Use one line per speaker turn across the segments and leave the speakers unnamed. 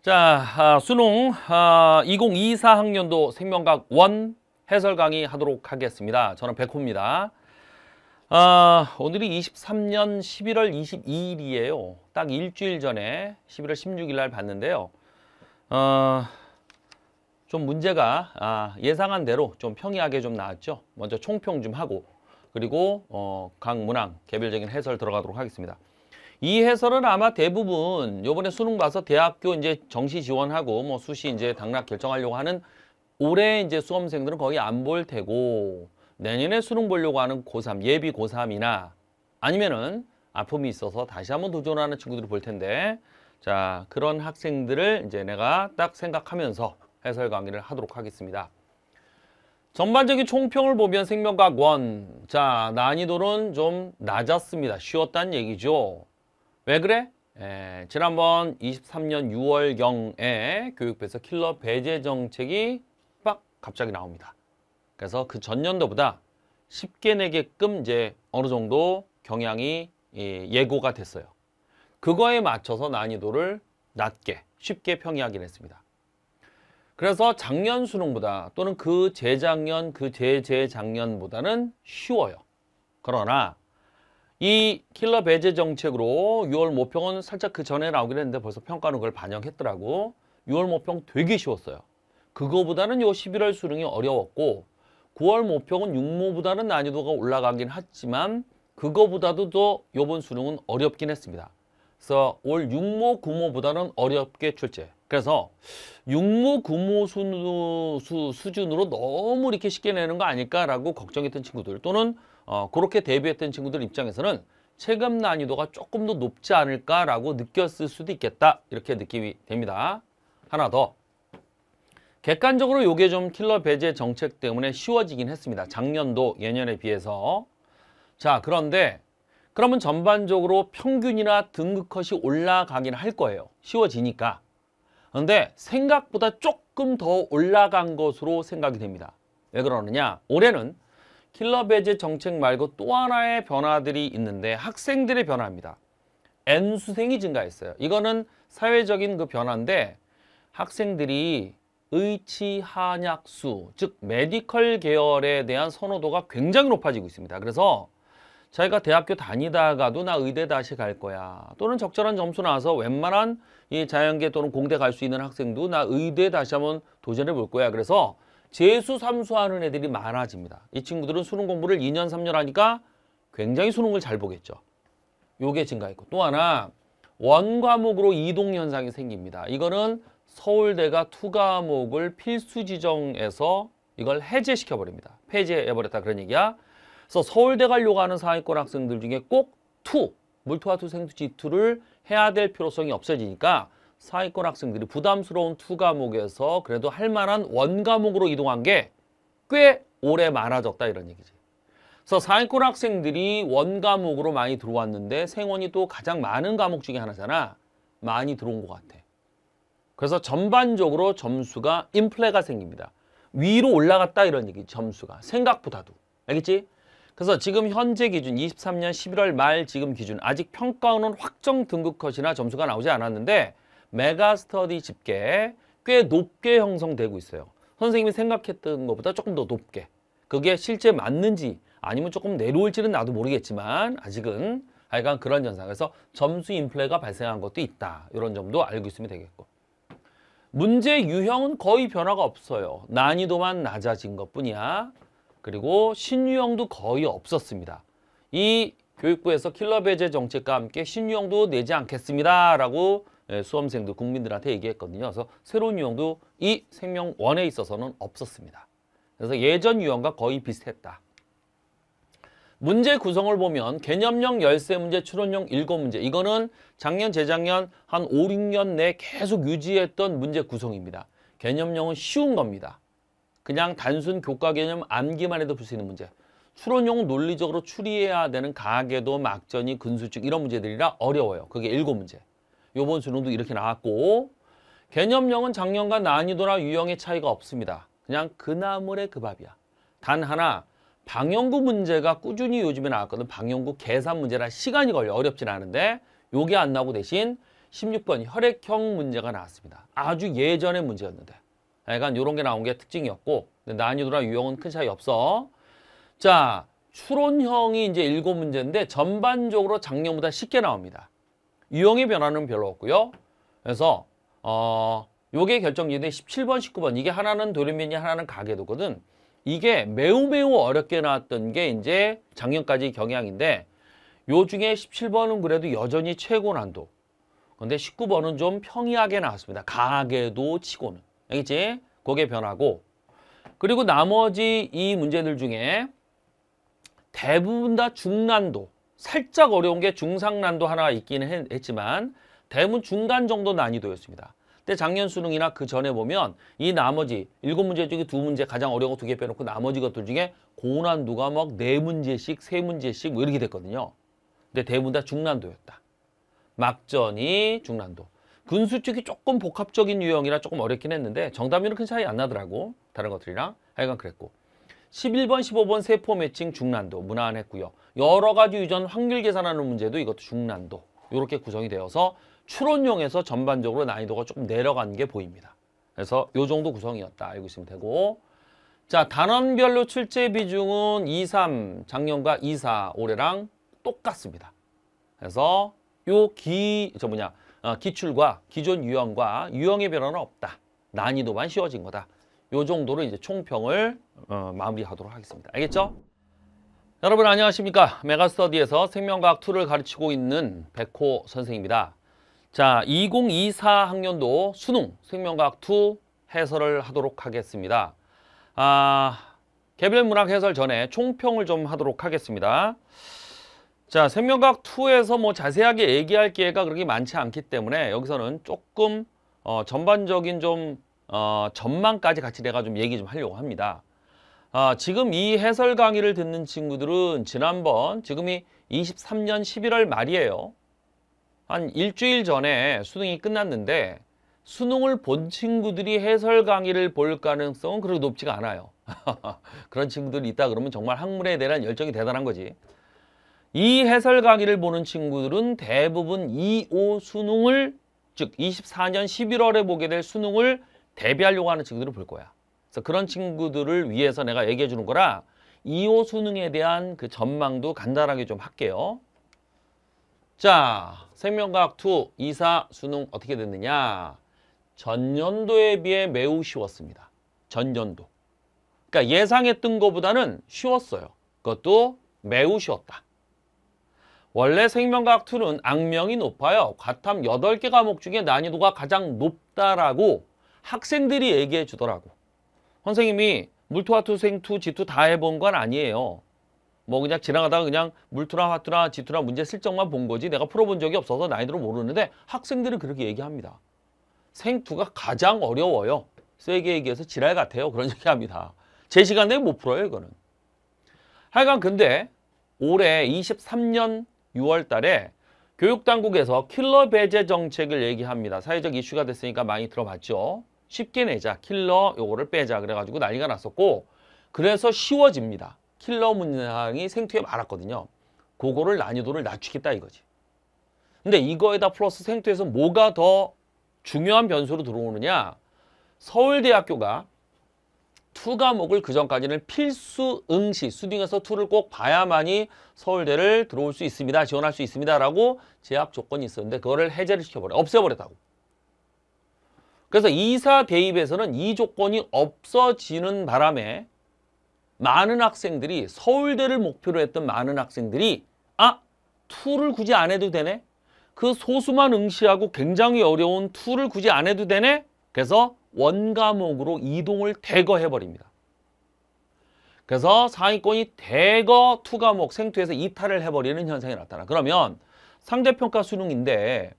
자, 아, 수능 아, 2024학년도 생명과학원 해설 강의 하도록 하겠습니다. 저는 백호입니다. 아, 오늘이 23년 11월 22일이에요. 딱 일주일 전에 11월 16일 날 봤는데요. 어, 좀 문제가 아, 예상한 대로 좀 평이하게 좀 나왔죠. 먼저 총평 좀 하고 그리고 어, 각 문항 개별적인 해설 들어가도록 하겠습니다. 이 해설은 아마 대부분 요번에 수능 봐서 대학교 이제 정시 지원하고 뭐 수시 이제 당락 결정하려고 하는 올해 이제 수험생들은 거의 안 볼 테고 내년에 수능 보려고 하는 고3 예비 고3이나 아니면은 아픔이 있어서 다시 한번 도전하는 친구들을 볼 텐데 자 그런 학생들을 이제 내가 딱 생각하면서 해설 강의를 하도록 하겠습니다. 전반적인 총평을 보면 생명과학원 자 난이도는 좀 낮았습니다. 쉬웠다는 얘기죠. 왜 그래? 에, 예, 지난번 23년 6월경에 교육부에서 킬러 배제 정책이 빡 갑자기 나옵니다. 그래서 그 전년도보다 쉽게 내게끔 이제 어느 정도 경향이 예, 예고가 됐어요. 그거에 맞춰서 난이도를 낮게 쉽게 평이하기로 했습니다. 그래서 작년 수능보다 또는 그 재작년, 그 재재작년보다는 쉬워요. 그러나 이 킬러 배제 정책으로 6월 모평은 살짝 그 전에 나오긴 했는데 벌써 평가는 그걸 반영했더라고. 6월 모평 되게 쉬웠어요. 그거보다는 요 11월 수능이 어려웠고 9월 모평은 6모보다는 난이도가 올라가긴 했지만 그거보다도 더 요번 수능은 어렵긴 했습니다. 그래서 올 6모, 9모보다는 어렵게 출제. 그래서 6모, 9모 수, 수, 수준으로 너무 이렇게 쉽게 내는 거 아닐까라고 걱정했던 친구들 또는 어, 그렇게 데뷔했던 친구들 입장에서는 체감 난이도가 조금 더 높지 않을까라고 느꼈을 수도 있겠다. 이렇게 느낌이 됩니다. 하나 더. 객관적으로 요게 좀 킬러 배제 정책 때문에 쉬워지긴 했습니다. 작년도 예년에 비해서. 자, 그런데 그러면 전반적으로 평균이나 등급컷이 올라가긴 할 거예요. 쉬워지니까. 그런데 생각보다 조금 더 올라간 것으로 생각이 됩니다. 왜 그러느냐? 올해는 킬러 배제 정책 말고 또 하나의 변화들이 있는데 학생들의 변화입니다. N수생이 증가했어요. 이거는 사회적인 그 변화인데 학생들이 의치한약수, 즉 메디컬 계열에 대한 선호도가 굉장히 높아지고 있습니다. 그래서 자기가 대학교 다니다가도 나 의대 다시 갈 거야 또는 적절한 점수 나와서 웬만한 이 자연계 또는 공대 갈 수 있는 학생도 나 의대 다시 한번 도전해 볼 거야 그래서 재수 삼수하는 애들이 많아집니다. 이 친구들은 수능 공부를 2년, 3년 하니까 굉장히 수능을 잘 보겠죠. 요게 증가했고 또 하나 원과목으로 이동 현상이 생깁니다. 이거는 서울대가 투과목을 필수 지정해서 이걸 해제시켜버립니다. 폐지해버렸다 그런 얘기야. 그래서 서울대 가려고 하는 상위권 학생들 중에 꼭 투, 물투와 투, 생투, 지투를 해야 될 필요성이 없어지니까 사위권 학생들이 부담스러운 두 과목에서 그래도 할 만한 원 과목으로 이동한 게 꽤 오래 많아졌다 이런 얘기지. 그래서 사위권 학생들이 원 과목으로 많이 들어왔는데 생원이 또 가장 많은 과목 중에 하나잖아. 많이 들어온 것 같아. 그래서 전반적으로 점수가 인플레가 생깁니다. 위로 올라갔다 이런 얘기 점수가 생각보다도 알겠지? 그래서 지금 현재 기준 23년 11월 말 지금 기준 아직 평가원은 확정 등급 컷이나 점수가 나오지 않았는데 메가스터디 집계 꽤 높게 형성되고 있어요. 선생님이 생각했던 것보다 조금 더 높게. 그게 실제 맞는지 아니면 조금 내려올지는 나도 모르겠지만 아직은 하여간 그런 현상. 에서 점수 인플레가 발생한 것도 있다. 이런 점도 알고 있으면 되겠고. 문제 유형은 거의 변화가 없어요. 난이도만 낮아진 것뿐이야. 그리고 신유형도 거의 없었습니다. 이 교육부에서 킬러 배제 정책과 함께 신유형도 내지 않겠습니다라고 예, 수험생들 국민들한테 얘기했거든요. 그래서 새로운 유형도 이 생명원에 있어서는 없었습니다. 그래서 예전 유형과 거의 비슷했다. 문제 구성을 보면 개념형 열쇠 문제 추론형 일곱 문제 이거는 작년, 재작년 한 5, 6년 내 계속 유지했던 문제 구성입니다. 개념형은 쉬운 겁니다. 그냥 단순 교과 개념 암기만 해도 풀 수 있는 문제. 추론형은 논리적으로 추리해야 되는 가계도, 막전이, 근수축 이런 문제들이라 어려워요. 그게 일곱 문제 요번 수능도 이렇게 나왔고 개념형은 작년과 난이도나 유형의 차이가 없습니다. 그냥 그나물의 그 밥이야. 단 하나 방영구 문제가 꾸준히 요즘에 나왔거든. 방영구 계산 문제라 시간이 걸려. 어렵진 않은데 요게 안 나오고 대신 16번 혈액형 문제가 나왔습니다. 아주 예전의 문제였는데. 약간 요런 게 나온 게 특징이었고 난이도나 유형은 큰 차이 없어. 자, 추론형이 이제 일곱 문제인데 전반적으로 작년보다 쉽게 나옵니다. 유형의 변화는 별로 없고요. 그래서 어 요게 결정지인데 17번, 19번 이게 하나는 도연변이 하나는 가계도거든. 이게 매우 매우 어렵게 나왔던 게 이제 작년까지 경향인데 요 중에 17번은 그래도 여전히 최고 난도. 근데 19번은 좀 평이하게 나왔습니다. 가계도 치고는. 알겠지? 그게 변하고 그리고 나머지 이 문제들 중에 대부분 다 중난도. 살짝 어려운 게 중상난도 하나 가 있기는 했지만 대문 중간 정도 난이도였습니다. 근데 작년 수능이나 그 전에 보면 이 나머지 일곱 문제 중에 두 문제 가장 어려운 거 두 개 빼놓고 나머지 것들 중에 고난도가 막 네 문제씩 세 문제씩 뭐 이렇게 됐거든요. 근데 대문다 중난도였다. 막전이 중난도. 근수 쪽이 조금 복합적인 유형이라 조금 어렵긴 했는데 정답률은 큰 차이 안 나더라고. 다른 것들이랑 하여간 그랬고. 11번, 15번 세포 매칭 중난도 무난했고요. 여러 가지 유전 확률 계산하는 문제도 이것도 중난도 이렇게 구성이 되어서 추론용에서 전반적으로 난이도가 조금 내려간 게 보입니다. 그래서 요 정도 구성이었다 알고 있으면 되고 자 단원별로 출제 비중은 2, 3 작년과 2, 4 올해랑 똑같습니다. 그래서 요 기 저 뭐냐 어, 기출과 기존 유형과 유형의 변화는 없다. 난이도만 쉬워진 거다. 요 정도로 이제 총평을 어, 마무리하도록 하겠습니다. 알겠죠? 여러분 안녕하십니까? 메가스터디에서 생명과학 2를 가르치고 있는 백호 선생입니다. 자, 2024 학년도 수능 생명과학 2 해설을 하도록 하겠습니다. 아, 개별 문학 해설 전에 총평을 좀 하도록 하겠습니다. 자, 생명과학 2에서 뭐 자세하게 얘기할 기회가 그렇게 많지 않기 때문에 여기서는 조금 어, 전반적인 좀 어, 전망까지 같이 내가 좀 얘기 좀 하려고 합니다. 아, 지금 이 해설 강의를 듣는 친구들은 지난번 지금이 23년 11월 말이에요. 한 일주일 전에 수능이 끝났는데 수능을 본 친구들이 해설 강의를 볼 가능성은 그렇게 높지가 않아요. 그런 친구들이 있다 그러면 정말 학문에 대한 열정이 대단한 거지. 이 해설 강의를 보는 친구들은 대부분 2, 5 수능을 즉 24년 11월에 보게 될 수능을 대비하려고 하는 친구들을 볼 거야. 그래서 그런 친구들을 위해서 내가 얘기해 주는 거라 2호 수능에 대한 그 전망도 간단하게 좀 할게요. 자, 생명과학 2 2, 4 수능 어떻게 됐느냐? 전년도에 비해 매우 쉬웠습니다. 전년도. 그러니까 예상했던 것보다는 쉬웠어요. 그것도 매우 쉬웠다. 원래 생명과학 2는 악명이 높아요. 과탐 8개 과목 중에 난이도가 가장 높다라고 학생들이 얘기해 주더라고. 선생님이 물투와투생투 지투 다 해본 건 아니에요. 뭐 그냥 지나가다가 그냥 물투나 화투나 지투나 문제 실적만 본 거지 내가 풀어본 적이 없어서 난이도를 모르는데 학생들은 그렇게 얘기합니다. 생투가 가장 어려워요. 세게 얘기해서 지랄 같아요. 그런 얘기합니다. 제 시간 내에 못 풀어요 이거는. 하여간 근데 올해 23년 6월 달에 교육당국에서 킬러 배제 정책을 얘기합니다. 사회적 이슈가 됐으니까 많이 들어봤죠. 쉽게 내자. 킬러 요거를 빼자. 그래가지고 난리가 났었고 그래서 쉬워집니다. 킬러 문장이 생투에 많았거든요. 그거를 난이도를 낮추겠다 이거지. 근데 이거에다 플러스 생투에서 뭐가 더 중요한 변수로 들어오느냐. 서울대학교가 투 과목을 그전까지는 필수 응시, 수딩에서 투를꼭 봐야만이 서울대를 들어올 수 있습니다. 지원할 수 있습니다라고 제약 조건이 있었는데 그거를 해제를 시켜버려 없애버렸다고. 그래서 이사 대입에서는 이 조건이 없어지는 바람에 많은 학생들이 서울대를 목표로 했던 많은 학생들이 아 투를 굳이 안 해도 되네 그 소수만 응시하고 굉장히 어려운 투를 굳이 안 해도 되네 그래서 원과목으로 이동을 대거 해버립니다 그래서 상위권이 대거 투과목 생투에서 이탈을 해버리는 현상이 나타나 그러면 상대평가 수능인데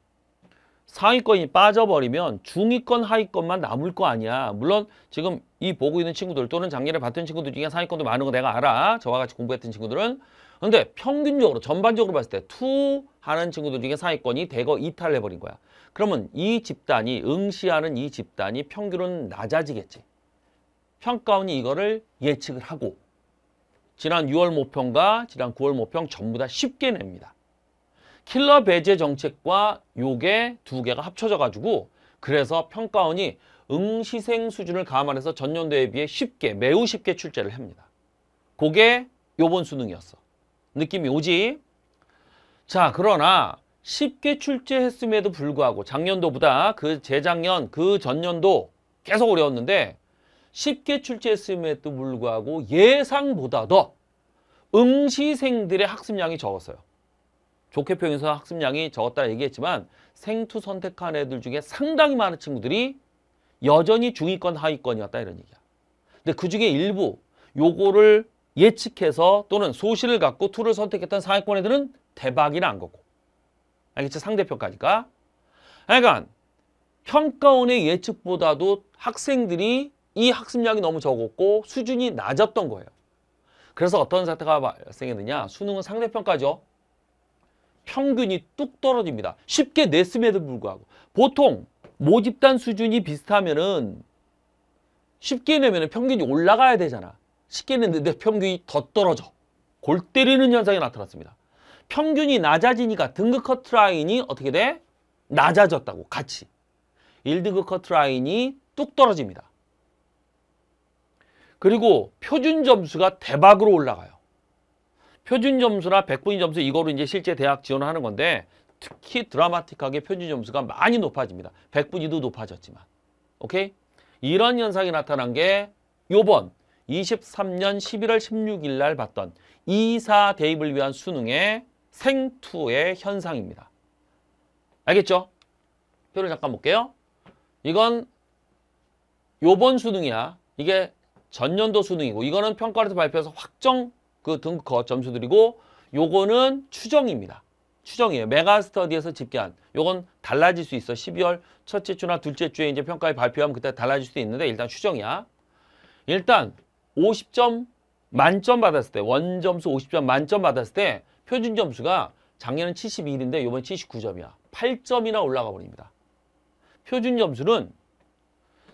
상위권이 빠져버리면 중위권 하위권만 남을 거 아니야. 물론 지금 이 보고 있는 친구들 또는 작년에 봤던 친구들 중에 상위권도 많은 거 내가 알아. 저와 같이 공부했던 친구들은. 근데 평균적으로 전반적으로 봤을 때 투 하는 친구들 중에 상위권이 대거 이탈해버린 거야. 그러면 이 집단이 응시하는 이 집단이 평균은 낮아지겠지. 평가원이 이거를 예측을 하고 지난 6월 모평과 지난 9월 모평 전부 다 쉽게 냅니다. 킬러 배제 정책과 요게 두 개가 합쳐져 가지고 그래서 평가원이 응시생 수준을 감안해서 전년 도에 비해 쉽게 매우 쉽게 출제를 합니다. 그게 요번 수능이었어. 느낌이 오지? 자 그러나 쉽게 출제했음에도 불구하고 작년도보다 그 재작년 그 전년도 계속 어려웠는데 쉽게 출제했음에도 불구하고 예상보다 더 응시생들의 학습량이 적었어요. 좋게 평에서 학습량이 적었다 얘기했지만 생투 선택한 애들 중에 상당히 많은 친구들이 여전히 중위권 하위권이었다 이런 얘기야. 근데 그 중에 일부 요거를 예측해서 또는 소실을 갖고 투를 선택했던 상위권 애들은 대박이 난 거고. 알겠지? 상대평가니까. 그러니까 평가원의 예측보다도 학생들이 이 학습량이 너무 적었고 수준이 낮았던 거예요. 그래서 어떤 사태가 발생했느냐? 수능은 상대평가죠. 평균이 뚝 떨어집니다. 쉽게 냈음에도 불구하고 보통 모집단 수준이 비슷하면은 쉽게 내면 평균이 올라가야 되잖아. 쉽게 냈는데 평균이 더 떨어져. 골 때리는 현상이 나타났습니다. 평균이 낮아지니까 등급 커트라인이 어떻게 돼? 낮아졌다고 같이. 1등급 커트라인이 뚝 떨어집니다. 그리고 표준 점수가 대박으로 올라가요. 표준 점수나 백분위 점수 이거로 이제 실제 대학 지원을 하는 건데 특히 드라마틱하게 표준 점수가 많이 높아집니다. 백분위도 높아졌지만. 오케이? 이런 현상이 나타난 게 요번 23년 11월 16일 날 봤던 이사 대입을 위한 수능의 생투의 현상입니다. 알겠죠? 표를 잠깐 볼게요. 이건 요번 수능이야. 이게 전년도 수능이고 이거는 평가에서 발표해서 확정 그 등급 점수들이고 요거는 추정입니다. 추정이에요. 메가스터디에서 집계한 요건 달라질 수 있어. 12월 첫째 주나 둘째 주에 이제 평가에 발표하면 그때 달라질 수도 있는데 일단 추정이야. 일단 50점 만점 받았을 때 원점수 50점 만점 받았을 때 표준 점수가 작년은 7 2일인데 요번 79점이야. 8점이나 올라가 버립니다. 표준 점수는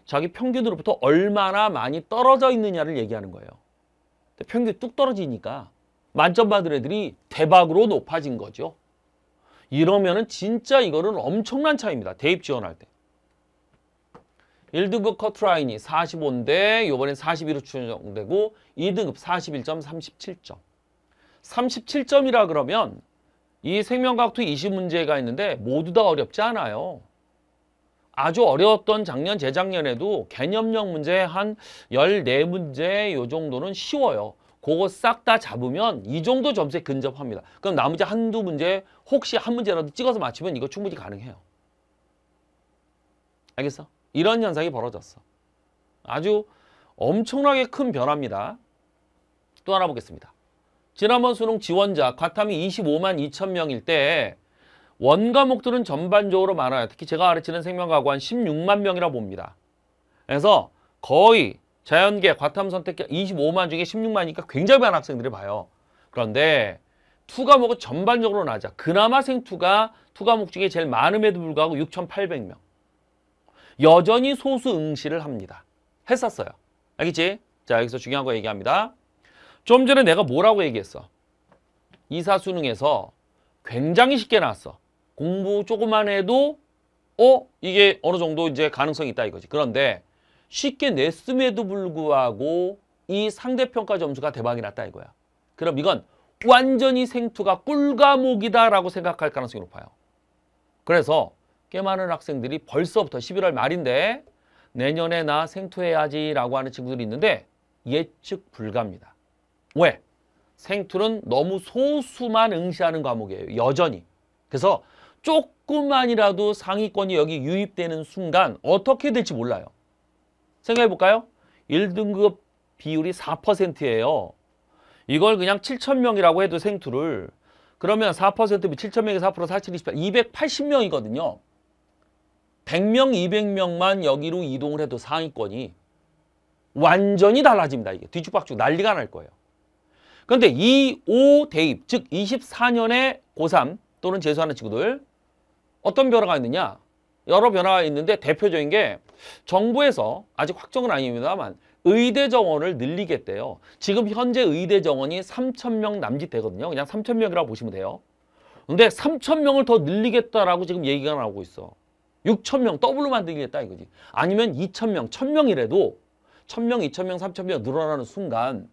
자기 평균으로부터 얼마나 많이 떨어져 있느냐를 얘기하는 거예요. 평균이 뚝 떨어지니까 만점 받은 애들이 대박으로 높아진 거죠. 이러면은 진짜 이거는 엄청난 차이입니다. 대입 지원할 때. 1등급 커트라인이 45인데 요번엔 42로 추정되고 2등급 41점 37점. 37점이라 그러면 이 생명과학투 20문제가 있는데 모두 다 어렵지 않아요. 아주 어려웠던 작년, 재작년에도 개념형 문제 한1 4 문제요 정도는 쉬워요. 그거 싹 다 잡으면 이 정도 점수에 근접합니다. 그럼 나머지 한두 문제 혹시 한 문제라도 찍어서 맞추면 이거 충분히 가능해요. 알겠어? 이런 현상이 벌어졌어. 아주 엄청나게 큰 변화입니다. 또 하나 보겠습니다. 지난번 수능 지원자 과탐이 25만 2천 명일 때 원과목들은 전반적으로 많아요. 특히 제가 가르치는 생명과학한 16만 명이라 봅니다. 그래서 거의 자연계, 과탐 선택 25만 중에 16만이니까 굉장히 많은 학생들이 봐요. 그런데 투 과목은 전반적으로 낮아. 그나마 생투가 투 과목 중에 제일 많음에도 불구하고 6,800명. 여전히 소수 응시를 합니다. 했었어요. 알겠지? 자, 여기서 중요한 거 얘기합니다. 좀 전에 내가 뭐라고 얘기했어? 이사수능에서 굉장히 쉽게 나왔어. 공부 조금만 해도 어 이게 어느 정도 이제 가능성이 있다 이거지. 그런데 쉽게 냈음에도 불구하고 이 상대평가 점수가 대박이 났다 이거야. 그럼 이건 완전히 생투가 꿀과목이다라고 생각할 가능성이 높아요. 그래서 꽤 많은 학생들이 벌써부터 11월 말인데 내년에 나 생투해야지 라고 하는 친구들이 있는데 예측 불가입니다. 왜? 생투는 너무 소수만 응시하는 과목이에요. 여전히. 그래서 조금만이라도 상위권이 여기 유입되는 순간 어떻게 될지 몰라요. 생각해 볼까요? 1등급 비율이 4%예요. 이걸 그냥 7천명이라고 해도 생투를 그러면 4%면 7천명에 4%, 4, 7, 28, 280명이거든요. 100명, 200명만 여기로 이동을 해도 상위권이 완전히 달라집니다. 이게 뒤죽박죽 난리가 날 거예요. 그런데 2, 5 대입, 즉 24년에 고3 또는 재수하는 친구들 어떤 변화가 있느냐? 여러 변화가 있는데 대표적인 게 정부에서 아직 확정은 아닙니다만 의대 정원을 늘리겠대요. 지금 현재 의대 정원이 3천명 남짓 되거든요. 그냥 3천명이라고 보시면 돼요. 근데 3천명을 더 늘리겠다라고 지금 얘기가 나오고 있어. 6천명 더블로 만들겠다 이거지. 아니면 2천명, 1000명이라도 1000명, 2000명, 3000명 늘어나는 순간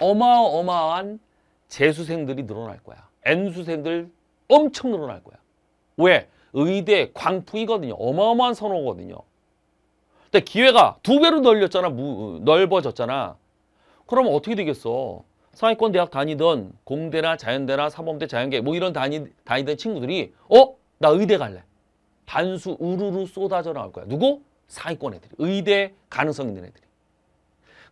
어마어마한 재수생들이 늘어날 거야. N수생들 엄청 늘어날 거야. 왜? 의대, 광풍이거든요. 어마어마한 선호거든요. 근데 기회가 두 배로 넓렸잖아, 넓어졌잖아. 그럼 어떻게 되겠어? 상위권 대학 다니던 공대나 자연대나 사범대 자연계 뭐 이런 다니, 다니던 친구들이 어? 나 의대 갈래. 반수 우르르 쏟아져 나올 거야. 누구? 상위권 애들이. 의대 가능성 있는 애들이.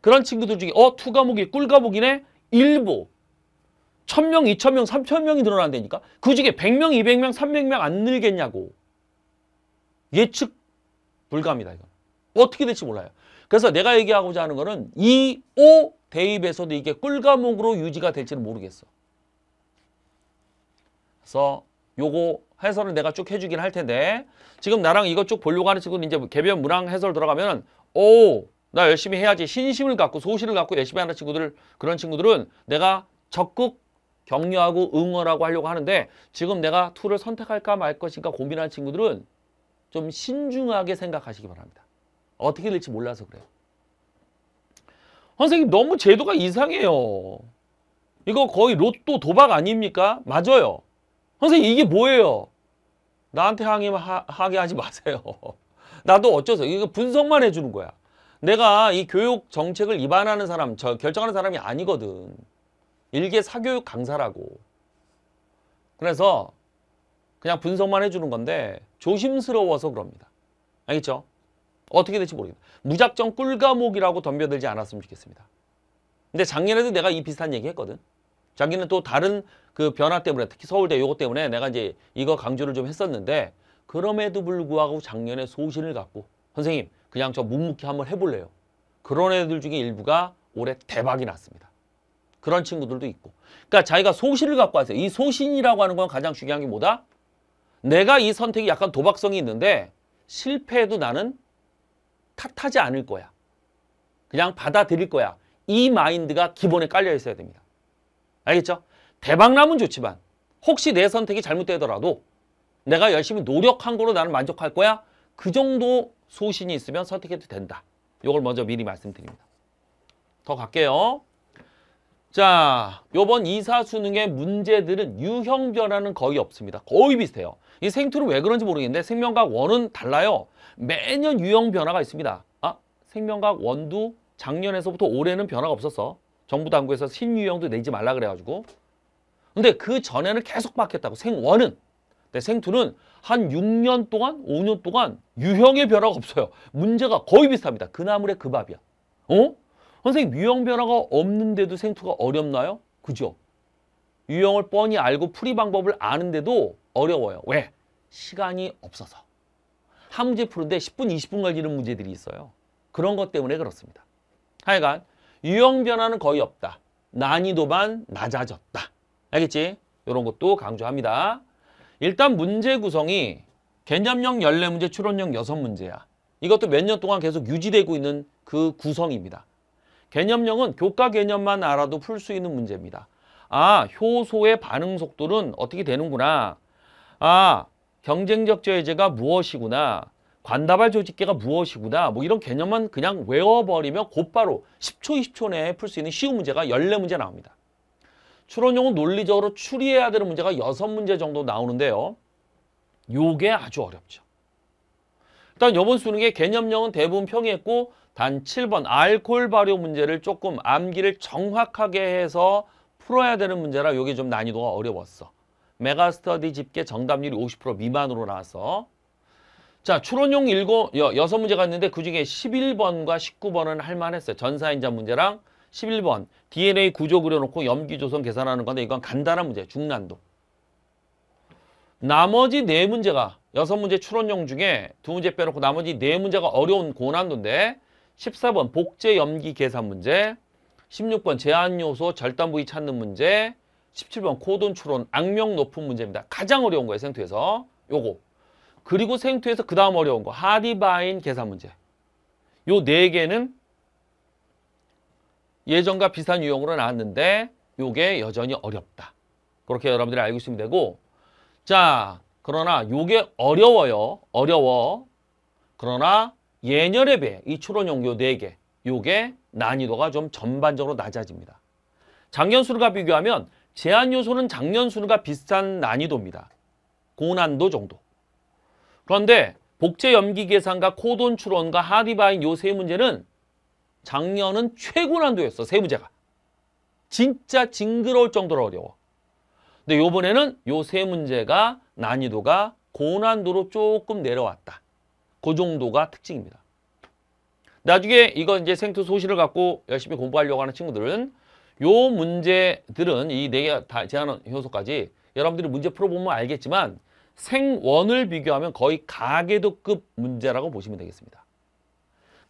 그런 친구들 중에 어? 투과목이 꿀과목이네? 일부 천명 이천 명 삼천 명이 늘어난다니까? 그 중에 백명 이백 명 삼백 명안 늘겠냐고. 예측 불가합니다. 이건. 어떻게 될지 몰라요. 그래서 내가 얘기하고자 하는 거는 이오 대입에서도 이게 꿀과목으로 유지가 될지는 모르겠어. 그래서 요거 해설을 내가 쭉 해주긴 할 텐데 지금 나랑 이것 쭉 보려고 하는 친구는 이제 개별 문항 해설 들어가면 오나 열심히 해야지 신심을 갖고 소신을 갖고 열심히 하는 친구들 그런 친구들은 내가 적극 격려하고 응원하고 하려고 하는데 지금 내가 툴을 선택할까 말 것인가 고민하는 친구들은 좀 신중하게 생각하시기 바랍니다. 어떻게 될지 몰라서 그래요. 선생님 너무 제도가 이상해요. 이거 거의 로또 도박 아닙니까? 맞아요. 선생님 이게 뭐예요? 나한테 항의하게 하지 마세요. 나도 어쩌서 이거 분석만 해주는 거야. 내가 이 교육 정책을 입안하는 사람, 결정하는 사람이 아니거든. 일개 사교육 강사라고. 그래서 그냥 분석만 해주는 건데 조심스러워서 그럽니다. 알겠죠? 어떻게 될지 모르겠다. 무작정 꿀과목이라고 덤벼들지 않았으면 좋겠습니다. 근데 작년에도 내가 이 비슷한 얘기 했거든. 자기는 또 다른 그 변화 때문에 특히 서울대 요거 때문에 내가 이제 이거 강조를 좀 했었는데 그럼에도 불구하고 작년에 소신을 갖고 선생님 그냥 저 묵묵히 한번 해볼래요. 그런 애들 중에 일부가 올해 대박이 났습니다. 그런 친구들도 있고. 그러니까 자기가 소신을 갖고 하세요. 이 소신이라고 하는 건 가장 중요한 게 뭐다? 내가 이 선택이 약간 도박성이 있는데 실패해도 나는 탓하지 않을 거야. 그냥 받아들일 거야. 이 마인드가 기본에 깔려 있어야 됩니다. 알겠죠? 대박나면 좋지만 혹시 내 선택이 잘못되더라도 내가 열심히 노력한 거로 나는 만족할 거야. 그 정도 소신이 있으면 선택해도 된다. 이걸 먼저 미리 말씀드립니다. 더 갈게요. 자, 요번 이사 수능의 문제들은 유형 변화는 거의 없습니다. 거의 비슷해요. 이 생투는 왜 그런지 모르겠는데 생명각 원은 달라요. 매년 유형 변화가 있습니다. 아, 생명각 원도 작년에서부터 올해는 변화가 없었어. 정부 당국에서 신유형도 내지 말라 그래가지고. 근데 그 전에는 계속 바뀌었다고 생원은. 근데 생투는 한 6년 동안, 5년 동안 유형의 변화가 없어요. 문제가 거의 비슷합니다. 그나물에그 밥이야. 어? 선생님 유형 변화가 없는데도 생투가 어렵나요? 그죠? 유형을 뻔히 알고 풀이 방법을 아는데도 어려워요. 왜? 시간이 없어서. 한 문제 푸는데 10분, 20분 걸리는 문제들이 있어요. 그런 것 때문에 그렇습니다. 하여간 유형 변화는 거의 없다. 난이도만 낮아졌다. 알겠지? 이런 것도 강조합니다. 일단 문제 구성이 개념형 14문제, 추론형 6문제야. 이것도 몇 년 동안 계속 유지되고 있는 그 구성입니다. 개념형은 교과 개념만 알아도 풀 수 있는 문제입니다. 아, 효소의 반응 속도는 어떻게 되는구나. 아, 경쟁적 저해제가 무엇이구나. 관다발 조직계가 무엇이구나. 뭐 이런 개념만 그냥 외워버리면 곧바로 10초, 20초 내에 풀 수 있는 쉬운 문제가 14문제 나옵니다. 추론용은 논리적으로 추리해야 되는 문제가 6문제 정도 나오는데요. 요게 아주 어렵죠. 일단 요번 수능의 개념형은 대부분 평이했고 단 7번 알코올 발효 문제를 조금 암기를 정확하게 해서 풀어야 되는 문제라 이게 좀 난이도가 어려웠어. 메가스터디 집계 정답률이 50% 미만으로 나왔어. 자, 추론용 7, 6문제가 있는데 그중에 11번과 19번은 할만했어요. 전사인자 문제랑 11번 DNA 구조 그려놓고 염기조성 계산하는 건데 이건 간단한 문제, 중난도. 나머지 네 문제가 여섯 문제 추론용 중에 두 문제 빼놓고 나머지 네 문제가 어려운 고난도인데 14번 복제 염기 계산 문제, 16번 제한요소 절단 부위 찾는 문제, 17번 코돈 추론 악명 높은 문제입니다. 가장 어려운 거예요. 생투에서. 요거. 그리고 생투에서 그 다음 어려운 거. 하디바인 계산 문제. 요 네 개는 예전과 비슷한 유형으로 나왔는데 요게 여전히 어렵다. 그렇게 여러분들이 알고 있으면 되고 자 그러나 요게 어려워요. 어려워. 그러나 예년에 비해 이 추론 연교 4개 요게 난이도가 좀 전반적으로 낮아집니다. 작년 수능과 비교하면 제한 요소는 작년 수능과 비슷한 난이도입니다. 고난도 정도. 그런데 복제 염기 계산과 코돈 추론과 하디바인 요 세 문제는 작년은 최고 난도였어. 세 문제가. 진짜 징그러울 정도로 어려워. 근데 요번에는 요 세 문제가 난이도가 고난도로 조금 내려왔다. 그 정도가 특징입니다. 나중에 이거 이제 생투 소실을 갖고 열심히 공부하려고 하는 친구들은 요 문제들은 이네개다 제한 효소까지 여러분들이 문제 풀어보면 알겠지만 생원을 비교하면 거의 가계도급 문제라고 보시면 되겠습니다.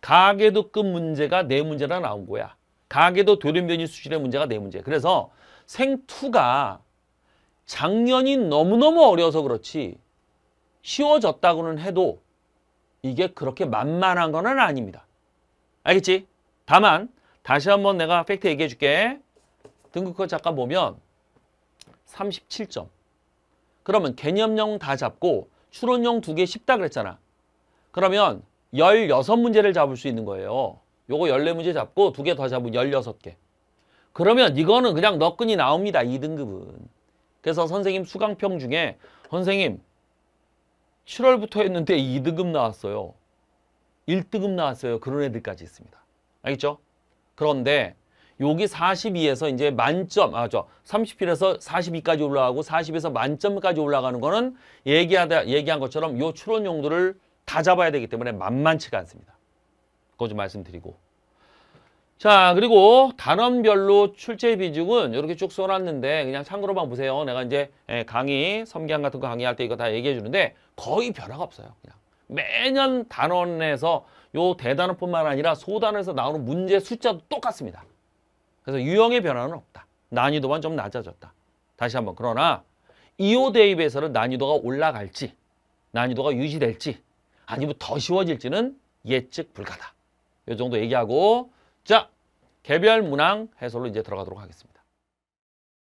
가계도급 문제가 네 문제나 나온 거야. 가계도 돌연변이 수실의 문제가 네 문제. 그래서 생투가 작년이 너무너무 어려서 그렇지 쉬워졌다고는 해도 이게 그렇게 만만한 거는 아닙니다. 알겠지? 다만 다시 한번 내가 팩트 얘기해 줄게. 등급컷 잠깐 보면 37점. 그러면 개념형 다 잡고 추론형 두개 쉽다 그랬잖아. 그러면 16문제를 잡을 수 있는 거예요. 요거 14문제 잡고 두 개 더 잡으면 16개. 그러면 이거는 그냥 너끈이 나옵니다. 2등급은. 그래서 선생님 수강평 중에 선생님 7월부터 했는데 2등급 나왔어요. 1등급 나왔어요. 그런 애들까지 있습니다. 알겠죠? 그런데 여기 42에서 이제 만점, 아, 저 30필에서 42까지 올라가고 40에서 만점까지 올라가는 거는 얘기하다, 얘기한 것처럼 요 추론 용도를 다 잡아야 되기 때문에 만만치가 않습니다. 그거 좀 말씀드리고. 자 그리고 단원별로 출제 비중은 이렇게 쭉 써놨는데 그냥 참고로만 보세요. 내가 이제 예, 강의, 섬기한 같은 거 강의할 때 이거 다 얘기해 주는데 거의 변화가 없어요. 그냥 매년 단원에서 요 대단원뿐만 아니라 소단에서 원 나오는 문제 숫자도 똑같습니다. 그래서 유형의 변화는 없다. 난이도만 좀 낮아졌다. 다시 한번 그러나 이호 대입에서는 난이도가 올라갈지 난이도가 유지될지 아니면 더 쉬워질지는 예측 불가다. 요 정도 얘기하고 자, 개별 문항 해설로 이제 들어가도록 하겠습니다.